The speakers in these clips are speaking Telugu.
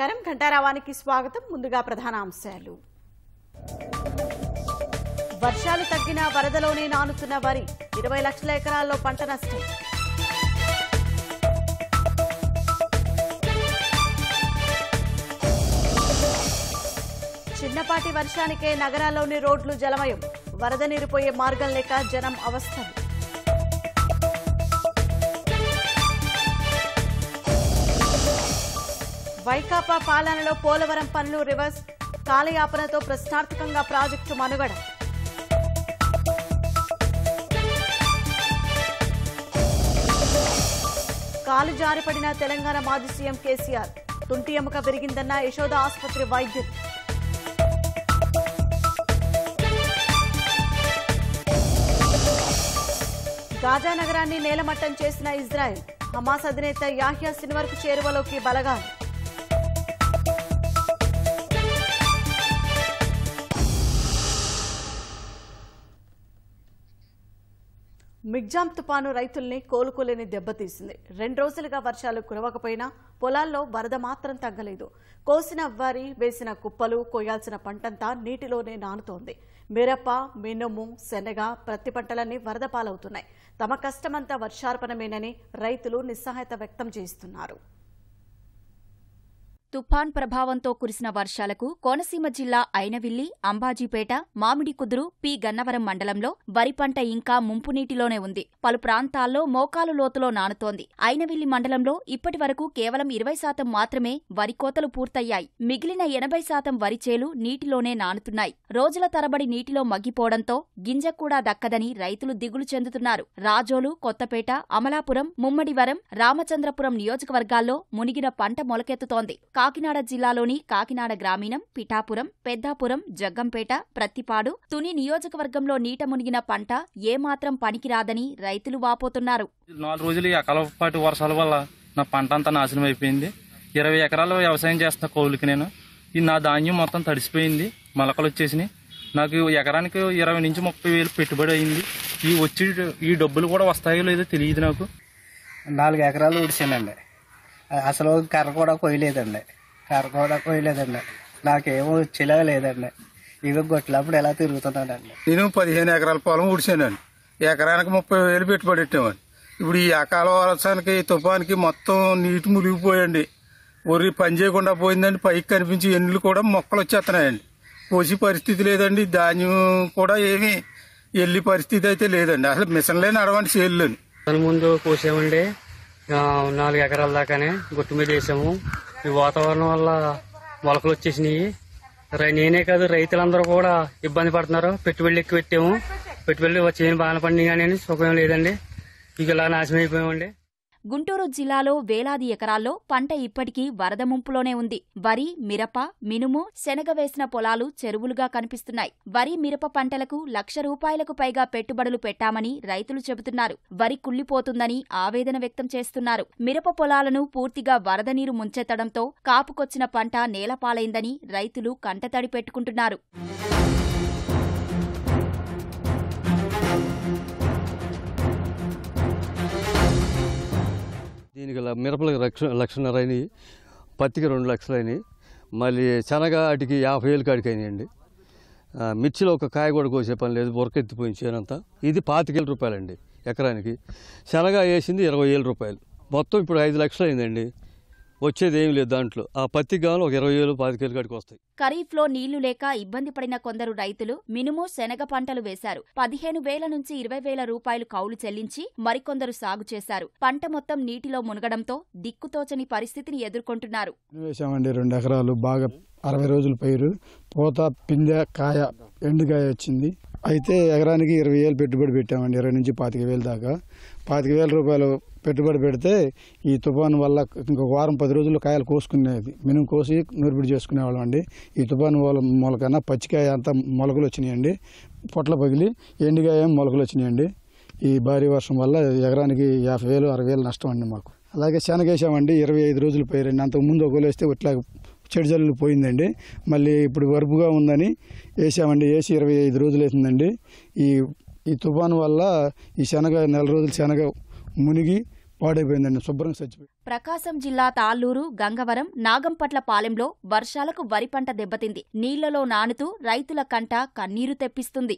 నమస్కారం ఘంటారావానికి స్వాగతం ముందుగా ప్రధాన అంశాలు వర్షాలు తగ్గిన వరదలోనే నానుతున్న వరి ఇరవై లక్షల ఎకరాల్లో పంట నష్టం చిన్నపాటి వర్షానికే నగరాల్లోని రోడ్లు జలమయం వరద నీరు పోయే మార్గం లేక జనం అవస్థలు వైకాపా పాలనలో పోలవరం పనులు రివర్స్ కాలయాపనతో ప్రశ్నార్థకంగా ప్రాజెక్టు మనుగడ కాలు జారిపడిన తెలంగాణ మాజీ సీఎం కేసీఆర్ తుంటి ఎముక పెరిగిందన్న యశోద ఆసుపత్రి వైద్యులు గాజా నగరాన్ని నేలమట్టం చేసిన ఇజ్రాయెల్ హమాస్ అధినేత యాహ్యా సిన్వర్కు చేరువలోకి బలగాలు మిగ్జామ్ తుపాను రైతుల్ని కోలుకోలేని దెబ్బతీసింది రెండు రోజులుగా వర్షాలు కురవకపోయినా పొలాల్లో వరద మాత్రం తగ్గలేదు కోసిన వరి వేసిన కుప్పలు కోయాల్సిన పంటంతా నీటిలోనే నానుతోంది మిరప మినుము శనగ ప్రతి పంటలన్నీ వరద పాలవుతున్నాయి తమ కష్టమంతా వర్షార్పణమేనని రైతులు నిస్సహాయత వ్యక్తం చేస్తున్నారు తుఫాన్ ప్రభావంతో కురిసిన వర్షాలకు కోనసీమ జిల్లా అయినవిల్లి అంబాజీపేట మామిడికుదురు పి గన్నవరం మండలంలో వరి పంట ఇంకా ముంపు నీటిలోనే ఉంది పలు ప్రాంతాల్లో మోకాలు లోతులో నానుతోంది అయినవిల్లి మండలంలో ఇప్పటి వరకు కేవలం ఇరవై శాతం మాత్రమే వరి కోతలు పూర్తయ్యాయి మిగిలిన ఎనభై శాతం వరి చేలు నీటిలోనే నానుతున్నాయి రోజుల తరబడి నీటిలో మగ్గిపోవడంతో గింజ కూడా దక్కదని రైతులు దిగులు చెందుతున్నారు రాజోలు కొత్తపేట అమలాపురం ముమ్మడివరం రామచంద్రపురం నియోజకవర్గాల్లో మునిగిన పంట మొలకెత్తుతోంది కాకినాడ జిల్లాలోని కాకినాడ గ్రామీణం పిఠాపురం పెద్దాపురం జగ్గంపేట ప్రత్తిపాడు తుని నియోజకవర్గంలో నీట మునిగిన పంట ఏమాత్రం పనికిరాదని రైతులు వాపోతున్నారు నాలుగు రోజులు అకాలపాటి వర్షాల వల్ల నా పంట అంతా నాశనం అయిపోయింది ఇరవై ఎకరాలు వ్యవసాయం చేస్తున్న కోవులకి నేను ఈ నా ధాన్యం మొత్తం తడిసిపోయింది మొలకలు వచ్చేసినాయి నాకు ఎకరానికి ఇరవై నుంచి ముప్పై వేలు పెట్టుబడి అయింది ఈ వచ్చి ఈ డబ్బులు కూడా వస్తాయో లేదో తెలియదు నాకు నాలుగు ఎకరాలు ఉడిచానండి అసలు కర్ర కూడా కొయ్యలేదండి కర్ర కూడా కొయ్యలేదండి నాకేమో చిలగ లేదండి ఇవి గొట్లప్పుడు ఎలా తిరుగుతున్నానండి నేను పదిహేను ఎకరాల పొలం ఉడిసానండి ఎకరానికి ముప్పై వేలు పెట్టుబడి పెట్టామని ఇప్పుడు ఈ అకాల వర్షానికి తుఫానికి మొత్తం నీటి మునిగిపోయండి వరి పని చేయకుండా పోయిందండి పైకి కనిపించి ఎన్నులు కూడా మొక్కలు వచ్చేస్తున్నాయండి పోసి పరిస్థితి లేదండి ధాన్యం కూడా ఏమీ వెళ్ళి పరిస్థితి అయితే లేదండి అసలు మిషన్లే నడవండి చేనులోని ముందు కోసేమండి నాలుగు ఎకరాల దాకానే గుట్టు మీద వేసాము ఈ వాతావరణం వల్ల మొలకలు వచ్చేసినాయి నేనే కాదు రైతులందరూ కూడా ఇబ్బంది పడుతున్నారు పెట్టుబడులు ఎక్కువ పెట్టాము పెట్టుబడులు బాగా బాగానే కానీ సుఖం లేదండి ఇక ఇలా నాశనం అయిపోయామండి గుంటూరు జిల్లాలో వేలాది ఎకరాల్లో పంట ఇప్పటికీ వరద ముంపులోనే ఉంది వరి మిరప మినుము శనగ వేసిన పొలాలు చెరువులుగా కనిపిస్తున్నాయి వరి మిరప పంటలకు లక్ష రూపాయలకు పైగా పెట్టుబడులు పెట్టామని రైతులు చెబుతున్నారు వరి కుళ్లిపోతుందని ఆవేదన వ్యక్తం చేస్తున్నారు మిరప పొలాలను పూర్తిగా వరద నీరు ముంచెత్తడంతో కాపుకొచ్చిన పంట నేలపాలైందని రైతులు కంటతడి పెట్టుకుంటున్నారు దీనికి మిరపలకు లక్ష లక్షన్నర అయినాయి పత్తికి రెండు లక్షలు అయినాయి మళ్ళీ శనగ వాటికి యాభై వేలు కాడికి అయినాయండి మిర్చిలో ఒక కాయ కూడా కోసే పని లేదు బొరకెత్తిపోయింది చేనంతా ఇది పాతికేల రూపాయలండి ఎకరానికి శనగ వేసింది ఇరవై రూపాయలు మొత్తం ఇప్పుడు ఐదు లక్షలు అయిందండి వచ్చేదేం లేదు దాంట్లో ఆ పత్తి గాలు ఒక ఇరవై వేలు కేలు గడికి వస్తాయి ఖరీఫ్ లో నీళ్లు లేక ఇబ్బంది పడిన కొందరు రైతులు మినుము శనగ పంటలు వేశారు పదిహేను వేల నుంచి ఇరవై వేల రూపాయలు కౌలు చెల్లించి మరికొందరు సాగు చేశారు పంట మొత్తం నీటిలో మునగడంతో దిక్కుతోచని పరిస్థితిని ఎదుర్కొంటున్నారు వేశామండి రెండు ఎకరాలు బాగా అరవై రోజుల పైరు పూత పిందె కాయ ఎండుకాయ వచ్చింది అయితే ఎకరానికి ఇరవై వేలు పెట్టుబడి పెట్టామండి ఇరవై నుంచి పాతిక వేలు దాకా పాతిక వేల రూపాయలు పెట్టుబడి పెడితే ఈ తుఫాను వల్ల ఇంకొక వారం పది రోజుల్లో కాయలు కోసుకునేది మినుము కోసి నూర్పిడి చేసుకునేవాళ్ళం అండి ఈ తుఫాను వల్ల మొలకన పచ్చికాయ అంతా మొలకలు వచ్చినాయండి పొట్ల పగిలి ఎండుకాయ మొలకలు వచ్చినాయండి ఈ భారీ వర్షం వల్ల ఎకరానికి యాభై వేలు అరవై వేలు నష్టం అండి మాకు అలాగే శనగేసామండి ఇరవై ఐదు రోజులు పోయారండి అంతకుముందు ఒకవేళ వేస్తే ఇట్లా చెడు జల్లు పోయిందండి మళ్ళీ ఇప్పుడు వరుపుగా ఉందని వేసామండి వేసి ఇరవై ఐదు రోజులు వేసిందండి ఈ ఈ తుఫాను వల్ల ఈ శనగ నెల రోజులు శనగ మునిగి పాడైపోయిందండి శుభ్రంగా చచ్చిపోయింది ప్రకాశం జిల్లా తాళ్లూరు గంగవరం నాగంపట్ల పాలెంలో వర్షాలకు వరి పంట దెబ్బతింది నీళ్లలో నానుతూ రైతుల కంట కన్నీరు తెప్పిస్తుంది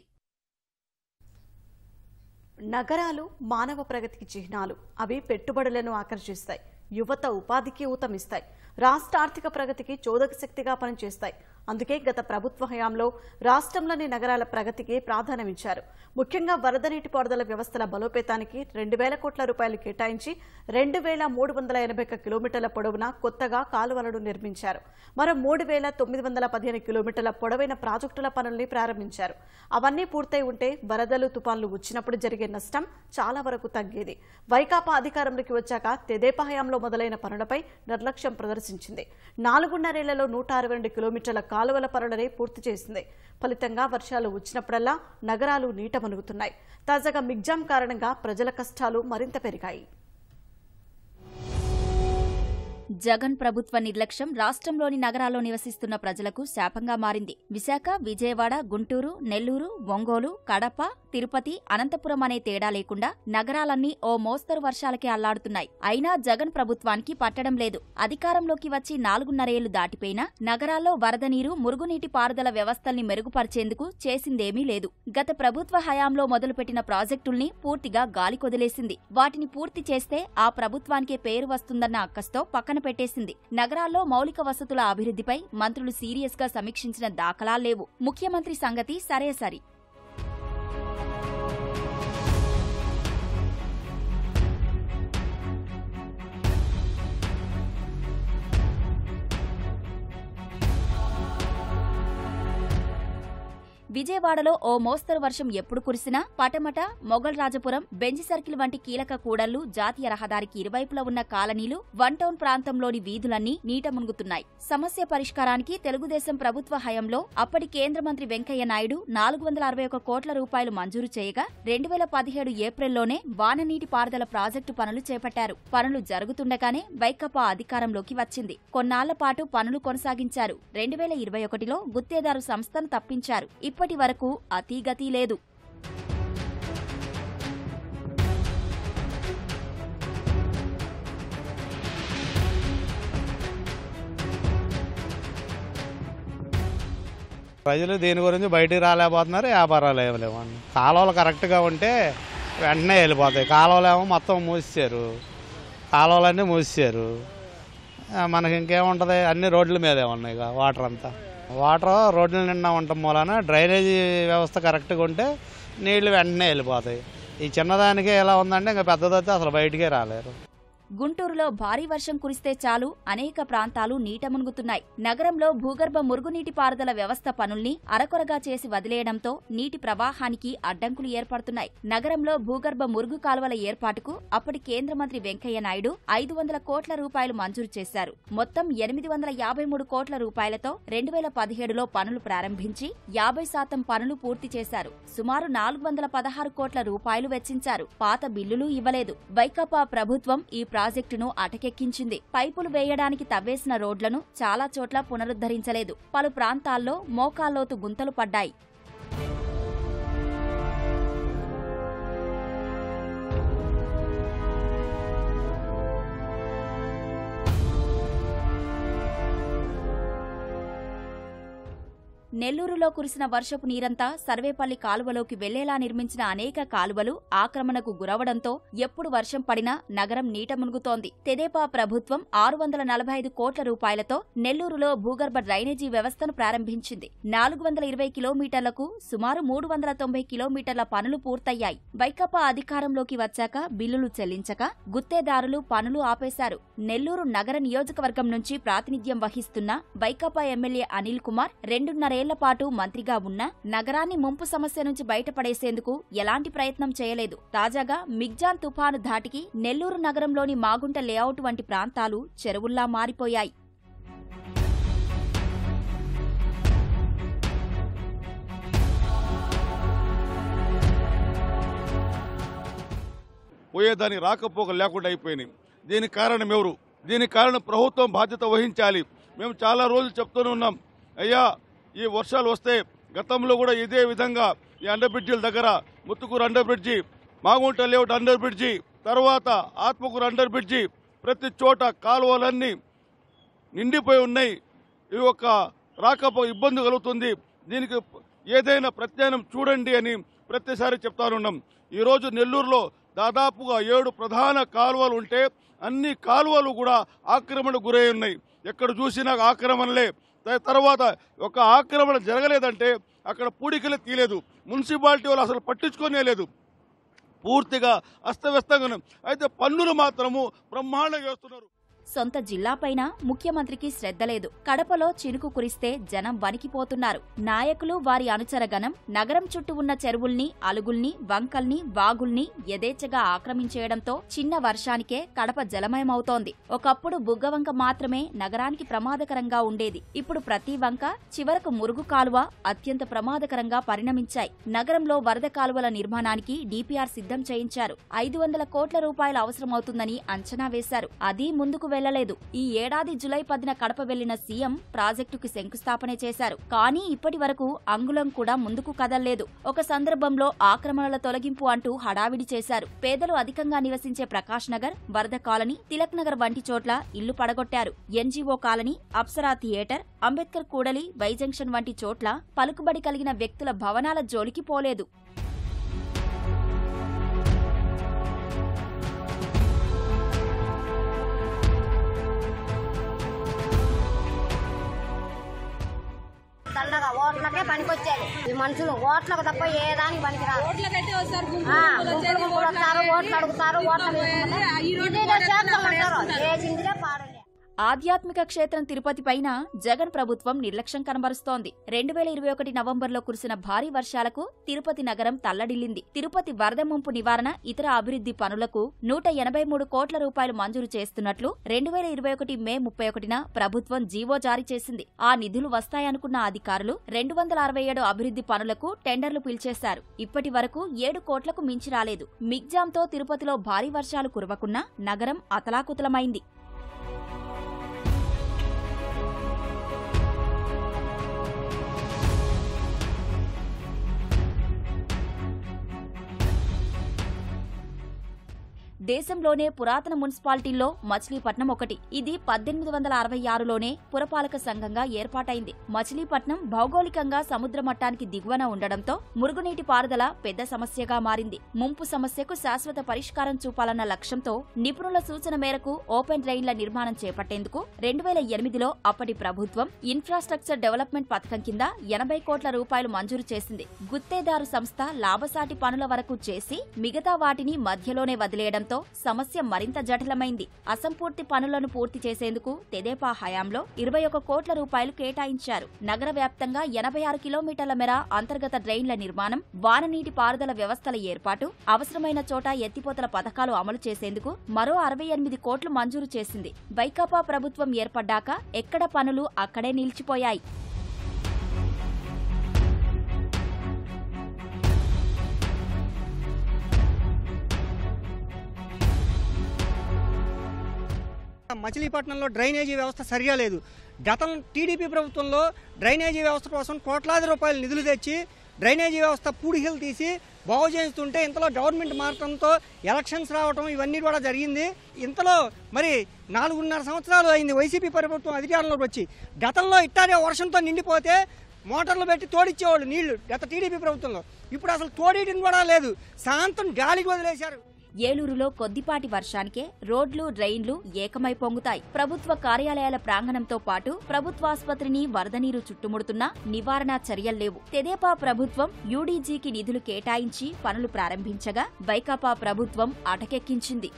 నగరాలు మానవ ప్రగతికి చిహ్నాలు అవి పెట్టుబడులను ఆకర్షిస్తాయి యువత ఉపాధికి ఊతమిస్తాయి రాష్ట్ర ఆర్థిక ప్రగతికి చోదక శక్తిగా పనిచేస్తాయి అందుకే గత ప్రభుత్వ హయాంలో రాష్ట్రంలోని నగరాల ప్రగతికి ప్రాధాన్యమిచ్చారు ముఖ్యంగా వరద నీటిపారుదల వ్యవస్థల బలోపేతానికి రెండు వేల కోట్ల రూపాయలు కేటాయించి రెండు వేల మూడు వందల ఎనభై కిలోమీటర్ల పొడవున కొత్తగా కాలువలను నిర్మించారు మరో మూడు వేల తొమ్మిది వందల పదిహేను కిలోమీటర్ల పొడవైన ప్రాజెక్టుల పనుల్ని ప్రారంభించారు అవన్నీ పూర్తయి ఉంటే వరదలు తుపాన్లు వచ్చినప్పుడు జరిగే నష్టం చాలా వరకు తగ్గేది వైకాపా అధికారంలోకి వచ్చాక తెదేపా హయాంలో మొదలైన పనులపై నిర్లక్ష్యం ప్రదర్శించింది నాలుగున్నరేళ్లలో నూట అరవై రెండు కిలోమీటర్ల కాలువల పనులనే పూర్తి చేసింది ఫలితంగా వర్షాలు వచ్చినప్పుడల్లా నగరాలు నీట మునుగుతున్నాయి తాజాగా మిగ్జాం కారణంగా ప్రజల కష్టాలు మరింత పెరిగాయి జగన్ ప్రభుత్వ నిర్లక్ష్యం రాష్ట్రంలోని నగరాల్లో నివసిస్తున్న ప్రజలకు శాపంగా మారింది విశాఖ విజయవాడ గుంటూరు నెల్లూరు ఒంగోలు కడప తిరుపతి అనంతపురం అనే తేడా లేకుండా నగరాలన్నీ ఓ మోస్తరు వర్షాలకే అల్లాడుతున్నాయి అయినా జగన్ ప్రభుత్వానికి పట్టడం లేదు అధికారంలోకి వచ్చి నాలుగున్నరేళ్లు దాటిపోయినా నగరాల్లో వరద నీరు మురుగునీటి పారుదల వ్యవస్థల్ని మెరుగుపరిచేందుకు చేసిందేమీ లేదు గత ప్రభుత్వ హయాంలో మొదలుపెట్టిన ప్రాజెక్టుల్ని పూర్తిగా గాలికొదిలేసింది వాటిని పూర్తి చేస్తే ఆ ప్రభుత్వానికే పేరు వస్తుందన్న అక్కస్తో పక్కన పెట్టేసింది నగరాల్లో మౌలిక వసతుల అభివృద్ధిపై మంత్రులు సీరియస్ గా సమీక్షించిన దాఖలా లేవు ముఖ్యమంత్రి సంగతి సరే సరి విజయవాడలో ఓ మోస్తరు వర్షం ఎప్పుడు కురిసినా పటమట మొగల్ రాజపురం బెంజ్ సర్కిల్ వంటి కీలక కూడళ్లు జాతీయ రహదారికి ఇరువైపులా ఉన్న కాలనీలు వన్ టౌన్ ప్రాంతంలోని వీధులన్నీ నీట మునుగుతున్నాయి సమస్య పరిష్కారానికి తెలుగుదేశం ప్రభుత్వ హయంలో అప్పటి కేంద్ర మంత్రి వెంకయ్య నాయుడు నాలుగు వందల అరవై ఒక కోట్ల రూపాయలు మంజూరు చేయగా రెండు వేల పదిహేడు ఏప్రిల్లోనే వాననీటి పారుదల ప్రాజెక్టు పనులు చేపట్టారు పనులు జరుగుతుండగానే వైకపా అధికారంలోకి వచ్చింది కొన్నాళ్ల పాటు పనులు కొనసాగించారు రెండు వేల ఇరవై ఒకటిలో గుత్తేదారు సంస్థను తప్పించారు ఇప్పటి వరకు అతీగతి లేదు ప్రజలు దేని గురించి బయటికి రాలేకపోతున్నారు వ్యాపారాలు ఇవ్వలేమండి కాలువలు కరెక్ట్గా ఉంటే వెంటనే వెళ్ళిపోతాయి కాలువలు ఏమో మొత్తం మూసిచ్చారు కాలువలన్నీ మూసిచ్చారు మనకి ఇంకేముంటుంది అన్ని రోడ్ల మీదే ఉన్నాయి వాటర్ అంతా వాటర్ రోడ్ల నిండా ఉండటం మూలన డ్రైనేజీ వ్యవస్థ కరెక్ట్గా ఉంటే నీళ్లు వెంటనే వెళ్ళిపోతాయి ఈ చిన్నదానికే ఎలా ఉందంటే ఇంకా పెద్దదైతే అసలు బయటికే రాలేరు గుంటూరులో భారీ వర్షం కురిస్తే చాలు అనేక ప్రాంతాలు నీట మునుగుతున్నాయి నగరంలో భూగర్భ మురుగునీటి పారుదల వ్యవస్థ పనుల్ని అరకొరగా చేసి వదిలేయడంతో నీటి ప్రవాహానికి అడ్డంకులు ఏర్పడుతున్నాయి నగరంలో భూగర్భ మురుగు కాలువల ఏర్పాటుకు అప్పటి కేంద్ర మంత్రి వెంకయ్య నాయుడు ఐదు వందల కోట్ల రూపాయలు మంజూరు చేశారు మొత్తం ఎనిమిది వందల యాభై మూడు కోట్ల రూపాయలతో రెండు వేల పదిహేడులో పనులు ప్రారంభించి యాభై శాతం పనులు పూర్తి చేశారు సుమారు నాలుగు వందల పదహారు కోట్ల రూపాయలు వెచ్చించారు పాత బిల్లులు ఇవ్వలేదు వైకాపా ప్రభుత్వం ఈ ప్రాజెక్టును అటకెక్కించింది పైపులు వేయడానికి తవ్వేసిన రోడ్లను చాలా చోట్ల పునరుద్ధరించలేదు పలు ప్రాంతాల్లో మోకాల్లోతు గుంతలు పడ్డాయి నెల్లూరులో కురిసిన వర్షపు నీరంతా సర్వేపల్లి కాలువలోకి వెళ్లేలా నిర్మించిన అనేక కాలువలు ఆక్రమణకు గురవడంతో ఎప్పుడు వర్షం పడినా నగరం నీట మునుగుతోంది తెదేపా ప్రభుత్వం ఆరు వందల నలభై ఐదు కోట్ల రూపాయలతో నెల్లూరులో భూగర్భ డ్రైనేజీ వ్యవస్థను ప్రారంభించింది నాలుగు వందల ఇరవై కిలోమీటర్లకు సుమారు మూడు వందల తొంభై కిలోమీటర్ల పనులు పూర్తయ్యాయి వైకపా అధికారంలోకి వచ్చాక బిల్లులు చెల్లించక గుత్తేదారులు పనులు ఆపేశారు నెల్లూరు నగర నియోజకవర్గం నుంచి ప్రాతినిధ్యం వహిస్తున్న వైకపా ఎమ్మెల్యే అనిల్ కుమార్ రెండున్నరేళ్ల ఏళ్ల పాటు మంత్రిగా ఉన్నా నగరాన్ని ముంపు సమస్య నుంచి బయటపడేసేందుకు ఎలాంటి ప్రయత్నం చేయలేదు తాజాగా మిగ్జాన్ తుఫాను ధాటికి నెల్లూరు నగరంలోని మాగుంట లేఅవుట్ వంటి ప్రాంతాలు చెరువుల్లా మారిపోయాయి పోయేదాని రాకపోక లేకుండా అయిపోయినాయి దీనికి కారణం ఎవరు దీనికి కారణం ప్రభుత్వం బాధ్యత వహించాలి మేము చాలా రోజులు చెప్తూనే ఉన్నాం అయ్యా ఈ వర్షాలు వస్తే గతంలో కూడా ఇదే విధంగా ఈ అండర్ బ్రిడ్జిల దగ్గర Muthukur under bridge Magunta layout under bridge తర్వాత ఆత్మకూరు అండర్ బ్రిడ్జి ప్రతి చోట కాలువలన్నీ నిండిపోయి ఉన్నాయి ఇవి ఒక రాకపు ఇబ్బంది కలుగుతుంది దీనికి ఏదైనా ప్రత్యాయం చూడండి అని ప్రతిసారి చెప్తానున్నాం ఈరోజు నెల్లూరులో దాదాపుగా ఏడు ప్రధాన కాలువలు ఉంటే అన్ని కాలువలు కూడా ఆక్రమణకు గురై ఉన్నాయి ఎక్కడ చూసినా ఆక్రమణలే తర్వాత ఒక ఆక్రమణ జరగలేదంటే అక్కడ పూడికలు తీయలేదు మున్సిపాలిటీ వాళ్ళు అసలు పట్టించుకోనే లేదు పూర్తిగా అస్తవ్యస్తంగా అయితే పన్నులు మాత్రము బ్రహ్మాండంగా వేస్తున్నారు సొంత జిల్లాపైన ముఖ్యమంత్రికి శ్రద్ధ లేదు కడపలో చినుకు కురిస్తే జనం వణికిపోతున్నారు నాయకులు వారి అనుచరగణం నగరం చుట్టూ ఉన్న చెరువుల్ని అలుగుల్ని వంకల్ని వాగుల్ని యథేచ్ఛగా ఆక్రమించేయడంతో చిన్న వర్షానికే కడప జలమయమవుతోంది ఒకప్పుడు బుగ్గవంక మాత్రమే నగరానికి ప్రమాదకరంగా ఉండేది ఇప్పుడు ప్రతి వంక చివరకు మురుగు కాలువ అత్యంత ప్రమాదకరంగా పరిణమించాయి నగరంలో వరద కాలువల నిర్మాణానికి డీపీఆర్ సిద్ధం చేయించారు ఐదు వందల కోట్ల రూపాయలు అవసరమవుతుందని అంచనా వేశారు అది ముందుకు వెళ్లలేదు ఈ ఏడాది జులై పదిన కడప వెళ్లిన సీఎం ప్రాజెక్టుకు శంకుస్థాపన చేశారు కానీ ఇప్పటి వరకు అంగుళం కూడా ముందుకు కదల్లేదు ఒక సందర్భంలో ఆక్రమణల తొలగింపు అంటూ హడావిడి చేశారు పేదలు అధికంగా నివసించే ప్రకాష్ నగర్ వరద కాలనీ తిలక్ నగర్ వంటి చోట్ల ఇల్లు పడగొట్టారు NGO colony Apsara theatre Ambedkar కూడలి వైజంక్షన్ వంటి చోట్ల పలుకుబడి కలిగిన వ్యక్తుల భవనాల జోలికి పోలేదు చల్లగా ఓట్లకే పనికొచ్చేది ఈ మనుషులు ఓట్లకు తప్ప ఏ దానికి పనికిరాదు ఓట్లు అడుగుతారు ఓట్లు ఏ చేసిందిలే పాడు ఆధ్యాత్మిక క్షేత్రం తిరుపతి పైన జగన్ ప్రభుత్వం నిర్లక్ష్యం కనబరుస్తోంది రెండు వేల ఇరవై ఒకటి నవంబర్లో కురిసిన భారీ వర్షాలకు తిరుపతి నగరం తల్లడిల్లింది తిరుపతి వరద ముంపు నివారణ ఇతర అభివృద్ధి పనులకు నూట ఎనభై మూడు కోట్ల రూపాయలు మంజూరు చేస్తున్నట్లు రెండు వేల ఇరవై ఒకటి మే ముప్పై ఒకటిన ప్రభుత్వం జీవో జారీ చేసింది ఆ నిధులు వస్తాయనుకున్న అధికారులు రెండు వందల అరవై ఏడు అభివృద్ధి పనులకు టెండర్లు పిలిచేశారు ఇప్పటి వరకు ఏడు కోట్లకు మించి రాలేదు మిగ్జామ్తో తిరుపతిలో భారీ వర్షాలు కురవకున్నా నగరం అతలాకుతలమైంది దేశంలోనే పురాతన మున్సిపాలిటీల్లో మచిలీపట్నం ఒకటి ఇది పద్దెనిమిది వందల అరవై ఆరులోనే పురపాలక సంఘంగా ఏర్పాటైంది మచిలీపట్నం భౌగోళికంగా సముద్ర మట్టానికి దిగువన ఉండడంతో మురుగునీటి పారుదల పెద్ద సమస్యగా మారింది ముంపు సమస్యకు శాశ్వత పరిష్కారం చూపాలన్న లక్ష్యంతో నిపుణుల సూచన మేరకు ఓపెన్ డ్రైన్ల నిర్మాణం చేపట్టేందుకు రెండు వేల ఎనిమిదిలో అప్పటి ప్రభుత్వం ఇన్ఫ్రాస్ట్రక్చర్ డెవలప్మెంట్ పథకం కింద ఎనభై కోట్ల రూపాయలు మంజూరు చేసింది గుత్తేదారు సంస్థ లాభసాటి పనుల వరకు చేసి మిగతా వాటిని మధ్యలోనే వదిలేయడంతో కావడంతో సమస్య మరింత జటిలమైంది అసంపూర్తి పనులను పూర్తి చేసేందుకు తెదేపా హయాంలో ఇరవై ఒక కోట్ల రూపాయలు కేటాయించారు నగర వ్యాప్తంగా ఎనభై ఆరు కిలోమీటర్ల మేర అంతర్గత డ్రైన్ల నిర్మాణం వాననీటి పారుదల వ్యవస్థల ఏర్పాటు అవసరమైన చోట ఎత్తిపోతల పథకాలు అమలు చేసేందుకు మరో అరవై ఎనిమిది కోట్లు మంజూరు చేసింది వైకాపా ప్రభుత్వం ఏర్పడ్డాక ఎక్కడ పనులు అక్కడే నిలిచిపోయాయి మచిలీపట్నంలో డ్రైనేజీ వ్యవస్థ సరిగా లేదు గతం టీడీపీ ప్రభుత్వంలో డ్రైనేజీ వ్యవస్థ కోసం కోట్లాది రూపాయలు నిధులు తెచ్చి డ్రైనేజీ వ్యవస్థ పూడిహిల్ తీసి బాగు చేస్తుంటే ఇంతలో గవర్నమెంట్ మారటంతో ఎలక్షన్స్ రావటం ఇవన్నీ కూడా జరిగింది ఇంతలో మరి నాలుగున్నర సంవత్సరాలు అయింది వైసీపీ ప్రభుత్వం అధికారంలోకి వచ్చి గతంలో ఇట్టారే వర్షంతో నిండిపోతే మోటార్లు పెట్టి తోడిచ్చేవాళ్ళు నీళ్లు గత టీడీపీ ప్రభుత్వంలో ఇప్పుడు అసలు తోడియడం కూడా లేదు శాంతం గాలికి వదిలేశారు ఏలూరులో కొద్దిపాటి వర్షానికే రోడ్లు డ్రైన్లు ఏకమై పొంగుతాయి ప్రభుత్వ కార్యాలయాల ప్రాంగణంతో పాటు ప్రభుత్వాసుపత్రిని వరద నీరు చుట్టుముడుతున్నా నివారణ చర్యల్లేవు తెదేపా ప్రభుత్వం యూడీజీకి నిధులు కేటాయించి పనులు ప్రారంభించగా వైకాపా ప్రభుత్వం అటకెక్కించింది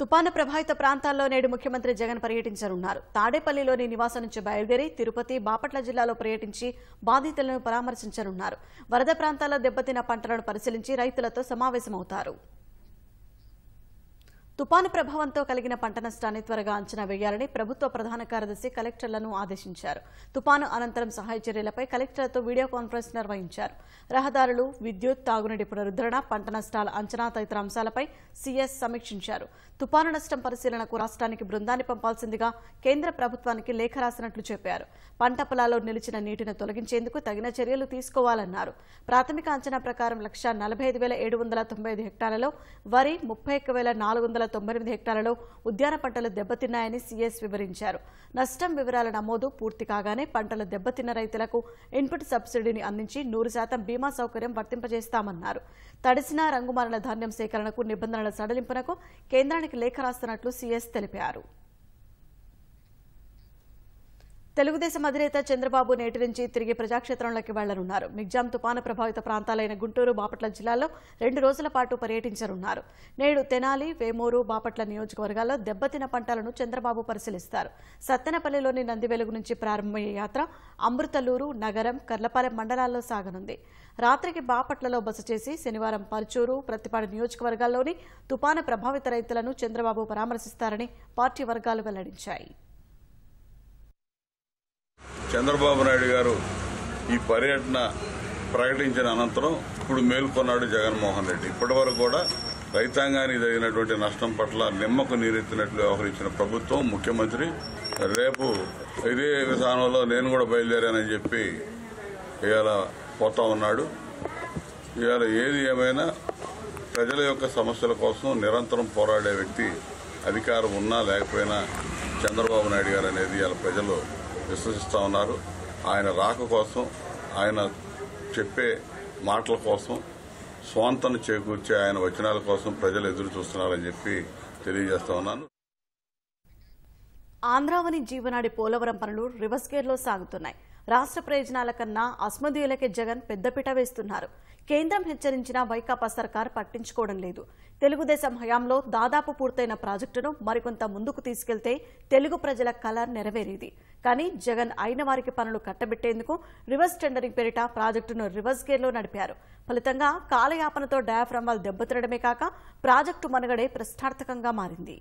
తుపాను ప్రభావిత ప్రాంతాల్లో నేడు ముఖ్యమంత్రి జగన్ పర్యటించనున్నారు తాడేపల్లిలోని నివాసం నుంచి బయలుదేరి తిరుపతి బాపట్ల జిల్లాలో పర్యటించి బాధితులను పరామర్శించనున్నారు వరద ప్రాంతాల్లో దెబ్బతిన్న పంటలను పరిశీలించి రైతులతో సమావేశమవుతారు తుపాను ప్రభావంతో కలిగిన పంట నష్టాన్ని త్వరగా అంచనా వేయాలని ప్రభుత్వ ప్రధాన కార్యదర్శి కలెక్టర్లను ఆదేశించారు తుపాను అనంతరం సహాయ చర్యలపై కలెక్టర్లతో వీడియో కాన్ఫరెన్స్ నిర్వహించారు రహదారులు విద్యుత్ తాగునీటి పునరుద్దరణ పంట నష్టాల అంచనా తదితర అంశాలపై సీఎస్ సమీక్షించారు తుపాను నష్టం పరిశీలనకు రాష్ట్రానికి బృందాన్ని పంపాల్సిందిగా కేంద్ర ప్రభుత్వానికి లేఖ రాసినట్లు చెప్పారు పంట పొలాల్లో నిలిచిన నీటిని తొలగించేందుకు తగిన చర్యలు తీసుకోవాలన్నారు ప్రాథమిక అంచనా ప్రకారం లక్ష నలభై ఐదు వేల ఏడు వందల తొంభై హెక్టార్లలో వరి ముప్పై ఒక్క వేల నాలుగు వందల తొంభై ఎనిమిది హెక్టార్లలో ఉద్యాన పంటలు దెబ్బతిన్నాయని సీఎస్ వివరించారు నష్టం వివరాల నమోదు పూర్తి కాగానే పంటలు దెబ్బతిన్న రైతులకు ఇన్పుట్ సబ్సిడీని అందించి నూరు శాతం బీమా సౌకర్యం వర్తింపజేస్తామన్నారు తడిసిన రంగుమాలిన ధాన్యం సేకరణకు నిబంధనల సడలింపునకు కేంద్రానికి లేఖ రాస్తున్నట్లు సీఎస్ తెలిపారు తెలుగుదేశం అధినేత చంద్రబాబు నేటి నుంచి తిరిగి ప్రజాక్షేత్రంలోకి వెళ్లనున్నారు మిగ్జామ్ తుపాను ప్రభావిత ప్రాంతాలైన గుంటూరు బాపట్ల జిల్లాలో రెండు రోజుల పాటు పర్యటించనున్నారు నేడు తెనాలి వేమూరు బాపట్ల నియోజకవర్గాల్లో దెబ్బతిన పంటలను చంద్రబాబు పరిశీలిస్తారు సత్తెనపల్లిలోని నందివెలుగు నుంచి ప్రారంభమయ్యే యాత్ర అమృతలూరు నగరం కర్లపాలెం మండలాల్లో సాగనుంది రాత్రికి బాపట్లలో బస చేసి శనివారం పర్చూరు ప్రతిపాడు నియోజకవర్గాల్లోని తుపాను ప్రభావిత రైతులను చంద్రబాబు పరామర్శిస్తారని పార్టీ వర్గాలు వెల్లడించాయి చంద్రబాబు నాయుడు గారు ఈ పర్యటన ప్రకటించిన అనంతరం ఇప్పుడు మేల్కొన్నాడు జగన్మోహన్ రెడ్డి ఇప్పటి వరకు కూడా రైతాంగానికి జరిగినటువంటి నష్టం పట్ల నిమ్మకు నీరెత్తినట్లు వ్యవహరించిన ప్రభుత్వం ముఖ్యమంత్రి రేపు ఇదే విధానంలో నేను కూడా బయలుదేరానని చెప్పి ఇవాళ పోతా ఉన్నాడు ఇవాళ ఏది ఏమైనా ప్రజల యొక్క సమస్యల కోసం నిరంతరం పోరాడే వ్యక్తి అధికారం ఉన్నా లేకపోయినా చంద్రబాబు నాయుడు గారు అనేది ఇవాళ ప్రజలు విశ్వసిస్తూ ఉన్నారు ఆయన రాక కోసం ఆయన చెప్పే మాటల కోసం స్వాంతను చేకూర్చే ఆయన వచనాల కోసం ప్రజలు ఎదురు చూస్తున్నారని చెప్పి తెలియజేస్తా ఉన్నాను ఆంధ్రావని జీవనాడి పోలవరం పనులు రివర్స్ లో సాగుతున్నాయి రాష్ట్ర ప్రయోజనాల కన్నా అస్మదీయులకే జగన్ పెద్దపీట వేస్తున్నారు కేంద్రం హెచ్చరించిన వైకాపా సర్కార్ పట్టించుకోవడం లేదు తెలుగుదేశం హయాంలో దాదాపు పూర్తయిన ప్రాజెక్టును మరికొంత ముందుకు తీసుకెళ్తే తెలుగు ప్రజల కల నెరవేరేది కానీ జగన్ అయిన వారికి పనులు కట్టబెట్టేందుకు రివర్స్ టెండరింగ్ పేరిట ప్రాజెక్టును రివర్స్ గేర్లో నడిపారు ఫలితంగా కాలయాపనతో డయాఫ్రమ్ వాల్ దెబ్బతినడమే కాక ప్రాజెక్టు మనుగడే ప్రశ్నార్థకంగా మారింది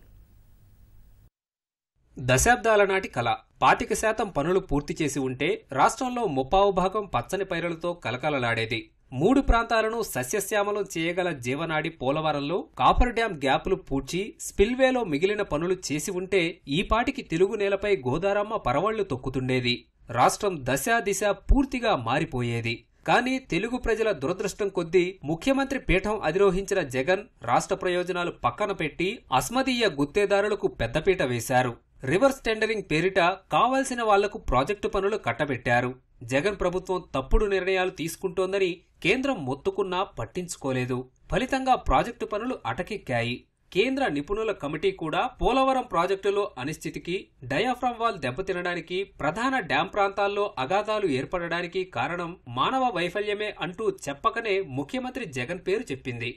దశాబ్దాల నాటి కళ పాతిక శాతం పనులు పూర్తి చేసి ఉంటే రాష్ట్రంలో ముప్పావు భాగం పచ్చని పైరులతో కలకలలాడేది మూడు ప్రాంతాలను సస్యశ్యామలం చేయగల జీవనాడి పోలవరంలో కాపర్ డ్యాం గ్యాపులు పూడ్చి స్పిల్వేలో మిగిలిన పనులు చేసి ఉంటే ఈపాటికి తెలుగు నేలపై గోదారమ్మ పరవళ్లు తొక్కుతుండేది రాష్ట్రం దశాదిశ దిశ పూర్తిగా మారిపోయేది కానీ తెలుగు ప్రజల దురదృష్టం కొద్దీ ముఖ్యమంత్రి పీఠం అధిరోహించిన జగన్ రాష్ట్ర ప్రయోజనాలు పక్కన పెట్టి అస్మదీయ గుత్తేదారులకు పెద్దపీట వేశారు రివర్స్ టెండరింగ్ పేరిట కావాల్సిన వాళ్లకు ప్రాజెక్టు పనులు కట్టబెట్టారు జగన్ ప్రభుత్వం తప్పుడు నిర్ణయాలు తీసుకుంటోందని కేంద్రం మొత్తుకున్నా పట్టించుకోలేదు ఫలితంగా ప్రాజెక్టు పనులు అటకెక్కాయి కేంద్ర నిపుణుల కమిటీ కూడా పోలవరం ప్రాజెక్టులో అనిశ్చితికి డయాఫ్రామ్ వాల్ దెబ్బతినడానికి ప్రధాన డ్యాం ప్రాంతాల్లో అగాధాలు ఏర్పడడానికి కారణం మానవ వైఫల్యమే అంటూ చెప్పకనే ముఖ్యమంత్రి జగన్ పేరు చెప్పింది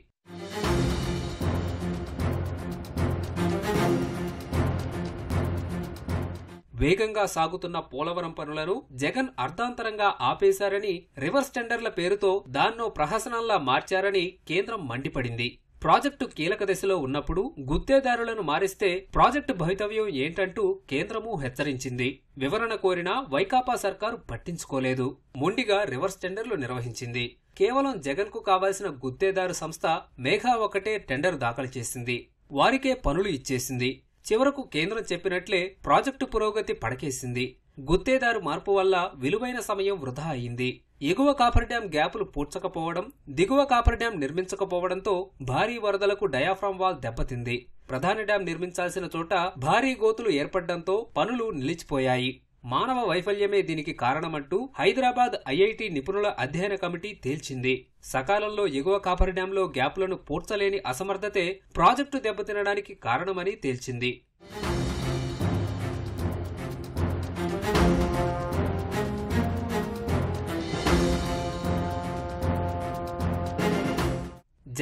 వేగంగా సాగుతున్న పోలవరం పనులను జగన్ అర్ధాంతరంగా ఆపేశారని రివర్స్ టెండర్ల పేరుతో దాన్నో ప్రహసనంలా మార్చారని కేంద్రం మండిపడింది ప్రాజెక్టు కీలక దశలో ఉన్నప్పుడు గుత్తేదారులను మారిస్తే ప్రాజెక్టు భవితవ్యం ఏంటంటూ కేంద్రము హెచ్చరించింది వివరణ కోరినా వైకాపా సర్కారు పట్టించుకోలేదు మొండిగా రివర్స్ టెండర్లు నిర్వహించింది కేవలం జగన్కు కావాల్సిన గుత్తేదారు సంస్థ మేఘా ఒకటే టెండర్ దాఖలు చేసింది వారికే పనులు ఇచ్చేసింది చివరకు కేంద్రం చెప్పినట్లే ప్రాజెక్టు పురోగతి పడకేసింది గుత్తేదారు మార్పు వల్ల విలువైన సమయం వృధా అయింది ఎగువ కాపర్ డ్యాం గ్యాపులు పూడ్చకపోవడం దిగువ కాపర్ డ్యాం నిర్మించకపోవడంతో భారీ వరదలకు డయాఫ్రామ్ వాల్ దెబ్బతింది ప్రధాన డ్యాం నిర్మించాల్సిన చోట భారీ గోతులు ఏర్పడడంతో పనులు నిలిచిపోయాయి మానవ వైఫల్యమే దీనికి కారణమంటూ హైదరాబాద్ ఐఐటి నిపుణుల అధ్యయన కమిటీ తేల్చింది సకాలంలో ఎగువ కాపర్ డ్యాంలో గ్యాప్లను పూడ్చలేని అసమర్థతే ప్రాజెక్టు దెబ్బతినడానికి కారణమని తేల్చింది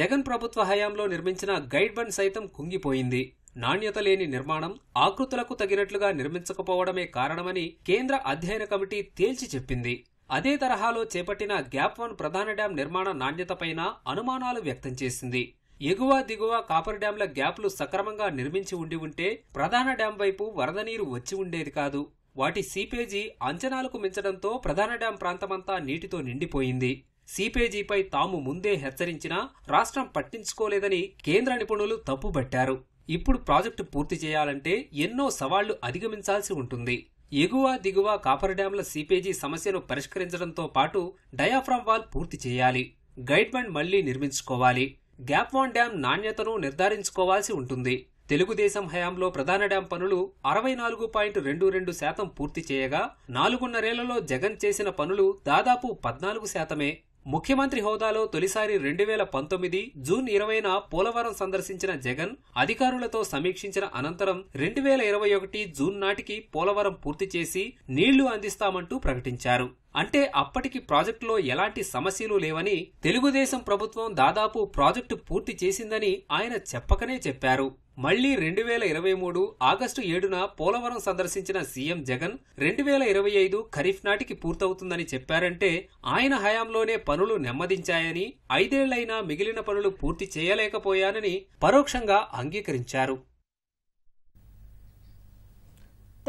జగన్ ప్రభుత్వ హయాంలో నిర్మించిన గైడ్ బండ్ సైతం కుంగిపోయింది నాణ్యత లేని నిర్మాణం ఆకృతులకు తగినట్లుగా నిర్మించకపోవడమే కారణమని కేంద్ర అధ్యయన కమిటీ తేల్చి చెప్పింది అదే తరహాలో చేపట్టిన గ్యాప్ వన్ ప్రధాన డ్యాం నిర్మాణ నాణ్యతపైన అనుమానాలు వ్యక్తం చేసింది ఎగువ దిగువ కాపర్ డ్యాంల గ్యాప్లు సక్రమంగా నిర్మించి ఉండి ఉంటే ప్రధాన డ్యాం వైపు వరద నీరు వచ్చి ఉండేది కాదు వాటి సీపేజీ అంచనాలకు మించడంతో ప్రధాన డ్యాం ప్రాంతమంతా నీటితో నిండిపోయింది సీపేజీపై తాము ముందే హెచ్చరించినా రాష్ట్రం పట్టించుకోలేదని కేంద్ర నిపుణులు తప్పుబట్టారు ఇప్పుడు ప్రాజెక్టు పూర్తి చేయాలంటే ఎన్నో సవాళ్లు అధిగమించాల్సి ఉంటుంది ఎగువ దిగువ కాపర్ డ్యాంల సీపేజీ సమస్యను పరిష్కరించడంతో పాటు డయాఫ్రామ్ వాల్ పూర్తి చేయాలి గైడ్ బ్యాండ్ మళ్లీ నిర్మించుకోవాలి గ్యాప్ వాన్ డ్యాం నాణ్యతను నిర్ధారించుకోవాల్సి ఉంటుంది తెలుగుదేశం హయాంలో ప్రధాన డ్యాం పనులు అరవై నాలుగు పాయింట్ రెండు రెండు శాతం పూర్తి చేయగా నాలుగున్నరేళ్లలో జగన్ చేసిన పనులు దాదాపు పద్నాలుగు శాతమే ముఖ్యమంత్రి హోదాలో తొలిసారి రెండు వేల పంతొమ్మిది జూన్ ఇరవైన పోలవరం సందర్శించిన జగన్ అధికారులతో సమీక్షించిన అనంతరం రెండు వేల ఇరవై ఒకటి జూన్ నాటికి పోలవరం పూర్తి చేసి నీళ్లు అందిస్తామంటూ ప్రకటించారు అంటే అప్పటికి ప్రాజెక్టులో ఎలాంటి సమస్యలు లేవని తెలుగుదేశం ప్రభుత్వం దాదాపు ప్రాజెక్టు పూర్తి చేసిందని ఆయన చెప్పకనే చెప్పారు మళ్లీ రెండు వేల ఇరవై మూడు ఆగస్టు ఏడున పోలవరం సందర్శించిన సీఎం జగన్ రెండు వేల ఇరవై ఐదు ఖరీఫ్ నాటికి పూర్తవుతుందని చెప్పారంటే ఆయన హయాంలోనే పనులు నెమ్మదించాయని ఐదేళ్లైనా మిగిలిన పనులు పూర్తి చేయలేకపోయానని పరోక్షంగా అంగీకరించారు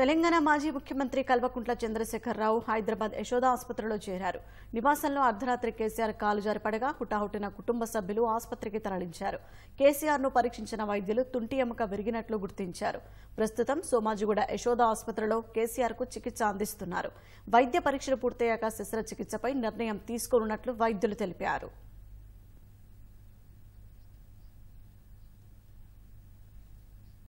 తెలంగాణ మాజీ ముఖ్యమంత్రి కల్వకుంట్ల చంద్రశేఖరరావు హైదరాబాద్ యశోద ఆసుపత్రిలో చేరారు నివాసంలో అర్ధరాత్రి కేసీఆర్ కాలు జారిపడగా హుటాహుటిన కుటుంబ సభ్యులు ఆసుపత్రికి తరలించారు కేసీఆర్ను పరీక్షించిన వైద్యులు తుంటి ఎముక విరిగినట్లు గుర్తించారు ప్రస్తుతం సోమాజిగూడ యశోద ఆసుపత్రిలో కేసీఆర్కు చికిత్స అందిస్తున్నారు వైద్య పరీక్షలు పూర్తయ్యాక శస్త్రచికిత్సపై నిర్ణయం తీసుకోనున్నట్లు వైద్యులు తెలిపారు